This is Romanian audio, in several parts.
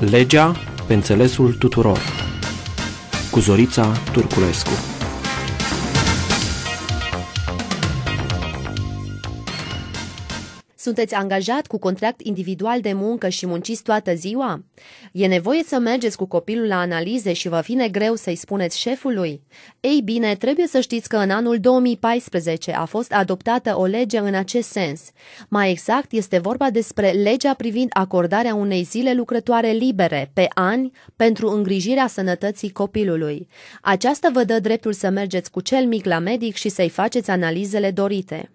Legea pe înțelesul tuturor cu Zorița Turculescu Sunteți angajat cu contract individual de muncă și munciți toată ziua? E nevoie să mergeți cu copilul la analize și vă vine greu să-i spuneți șefului? Ei bine, trebuie să știți că în anul 2014 a fost adoptată o lege în acest sens. Mai exact, este vorba despre legea privind acordarea unei zile lucrătoare libere pe ani pentru îngrijirea sănătății copilului. Aceasta vă dă dreptul să mergeți cu cel mic la medic și să-i faceți analizele dorite.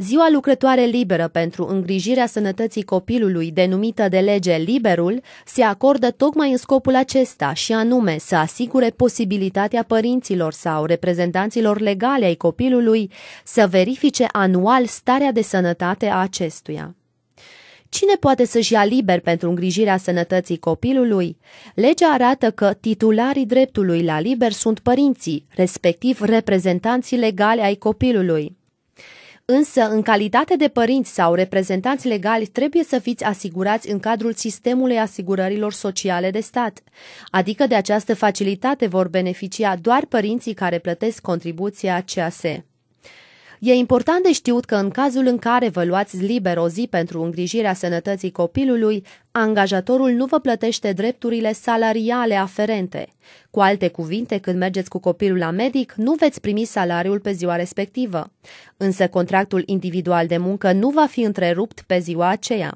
Ziua lucrătoare liberă pentru îngrijirea sănătății copilului, denumită de lege Liberul, se acordă tocmai în scopul acesta și anume să asigure posibilitatea părinților sau reprezentanților legale ai copilului să verifice anual starea de sănătate a acestuia. Cine poate să-și ia liber pentru îngrijirea sănătății copilului? Legea arată că titularii dreptului la liber sunt părinții, respectiv reprezentanții legale ai copilului. Însă, în calitate de părinți sau reprezentanți legali, trebuie să fiți asigurați în cadrul sistemului asigurărilor sociale de stat. Adică de această facilitate vor beneficia doar părinții care plătesc contribuția CAS. E important de știut că în cazul în care vă luați liber o zi pentru îngrijirea sănătății copilului, angajatorul nu vă plătește drepturile salariale aferente. Cu alte cuvinte, când mergeți cu copilul la medic, nu veți primi salariul pe ziua respectivă. Însă contractul individual de muncă nu va fi întrerupt pe ziua aceea.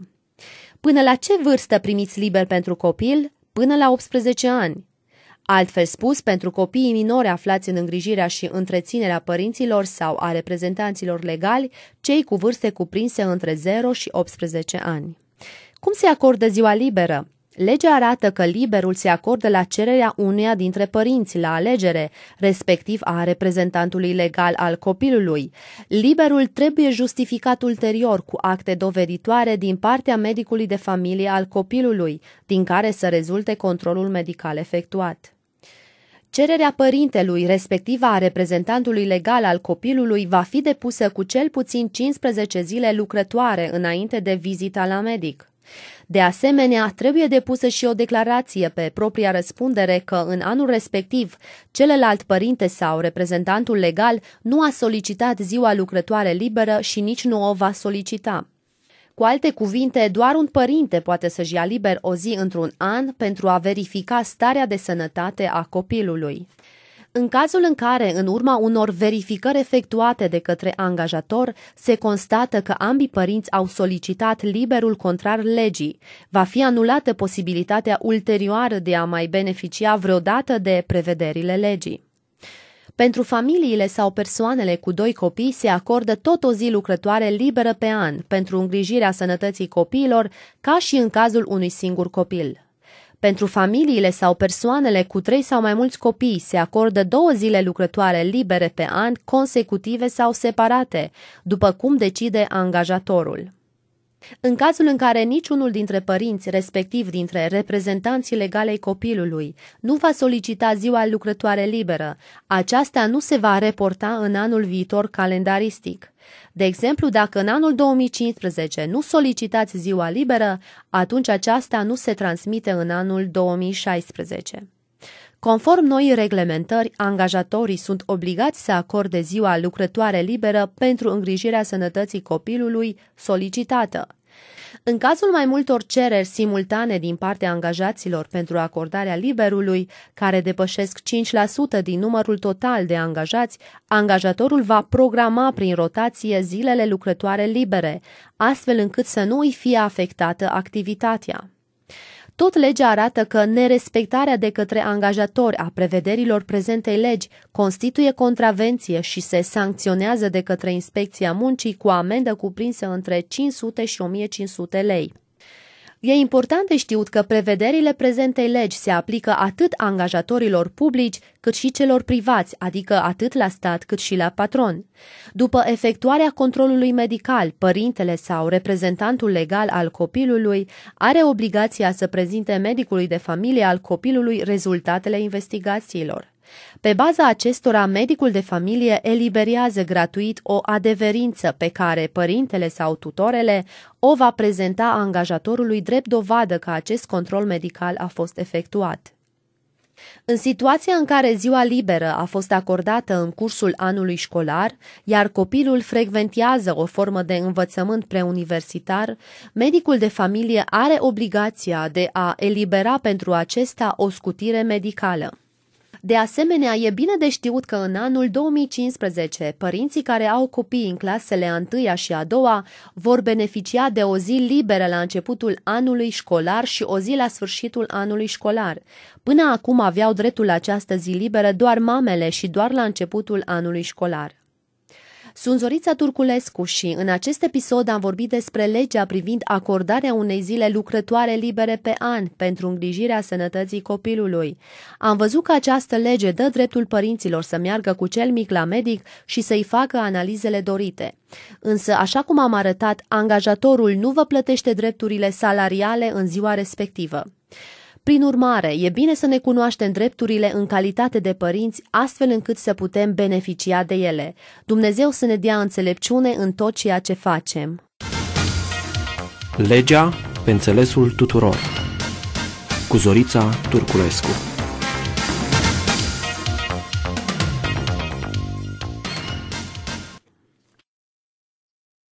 Până la ce vârstă primiți liber pentru copil? Până la 18 ani. Altfel spus, pentru copiii minori aflați în îngrijirea și întreținerea părinților sau a reprezentanților legali, cei cu vârste cuprinse între 0 și 18 ani. Cum se acordă ziua liberă? Legea arată că liberul se acordă la cererea uneia dintre părinți la alegere, respectiv a reprezentantului legal al copilului. Liberul trebuie justificat ulterior cu acte doveditoare din partea medicului de familie al copilului, din care să rezulte controlul medical efectuat. Cererea părintelui, respectiva a reprezentantului legal al copilului, va fi depusă cu cel puțin 15 zile lucrătoare înainte de vizita la medic. De asemenea, trebuie depusă și o declarație pe propria răspundere că în anul respectiv celălalt părinte sau reprezentantul legal nu a solicitat ziua lucrătoare liberă și nici nu o va solicita. Cu alte cuvinte, doar un părinte poate să-și ia liber o zi într-un an pentru a verifica starea de sănătate a copilului. În cazul în care, în urma unor verificări efectuate de către angajator, se constată că ambii părinți au solicitat liberul contrar legii, va fi anulată posibilitatea ulterioară de a mai beneficia vreodată de prevederile legii. Pentru familiile sau persoanele cu doi copii se acordă tot o zi lucrătoare liberă pe an pentru îngrijirea sănătății copiilor, ca și în cazul unui singur copil. Pentru familiile sau persoanele cu trei sau mai mulți copii se acordă două zile lucrătoare libere pe an, consecutive sau separate, după cum decide angajatorul. În cazul în care niciunul dintre părinți, respectiv dintre reprezentanții legalei copilului, nu va solicita ziua lucrătoare liberă, aceasta nu se va reporta în anul viitor calendaristic. De exemplu, dacă în anul 2015 nu solicitați ziua liberă, atunci aceasta nu se transmite în anul 2016. Conform noii reglementări, angajatorii sunt obligați să acorde ziua lucrătoare liberă pentru îngrijirea sănătății copilului solicitată. În cazul mai multor cereri simultane din partea angajaților pentru acordarea liberului, care depășesc 5% din numărul total de angajați, angajatorul va programa prin rotație zilele lucrătoare libere, astfel încât să nu îi fie afectată activitatea. Tot legea arată că nerespectarea de către angajatori a prevederilor prezentei legi constituie contravenție și se sancționează de către Inspecția Muncii cu amendă cuprinsă între 500 și 1500 lei. E important de știut că prevederile prezentei legi se aplică atât angajatorilor publici cât și celor privați, adică atât la stat cât și la patron. După efectuarea controlului medical, părintele sau reprezentantul legal al copilului are obligația să prezinte medicului de familie al copilului rezultatele investigațiilor. Pe baza acestora, medicul de familie eliberează gratuit o adeverință pe care părintele sau tutorele o va prezenta angajatorului drept dovadă că acest control medical a fost efectuat. În situația în care ziua liberă a fost acordată în cursul anului școlar, iar copilul frecventează o formă de învățământ preuniversitar, medicul de familie are obligația de a elibera pentru acesta o scutire medicală. De asemenea, e bine de știut că în anul 2015, părinții care au copii în clasele a întâia și a doua vor beneficia de o zi liberă la începutul anului școlar și o zi la sfârșitul anului școlar. Până acum aveau dreptul la această zi liberă doar mamele și doar la începutul anului școlar. Sunt Zorița Turculescu și în acest episod am vorbit despre legea privind acordarea unei zile lucrătoare libere pe an pentru îngrijirea sănătății copilului. Am văzut că această lege dă dreptul părinților să meargă cu cel mic la medic și să-i facă analizele dorite. Însă, așa cum am arătat, angajatorul nu vă plătește drepturile salariale în ziua respectivă. Prin urmare, e bine să ne cunoaștem drepturile în calitate de părinți, astfel încât să putem beneficia de ele. Dumnezeu să ne dea înțelepciune în tot ceea ce facem. Legea pe înțelesul tuturor cu Zorița Turculescu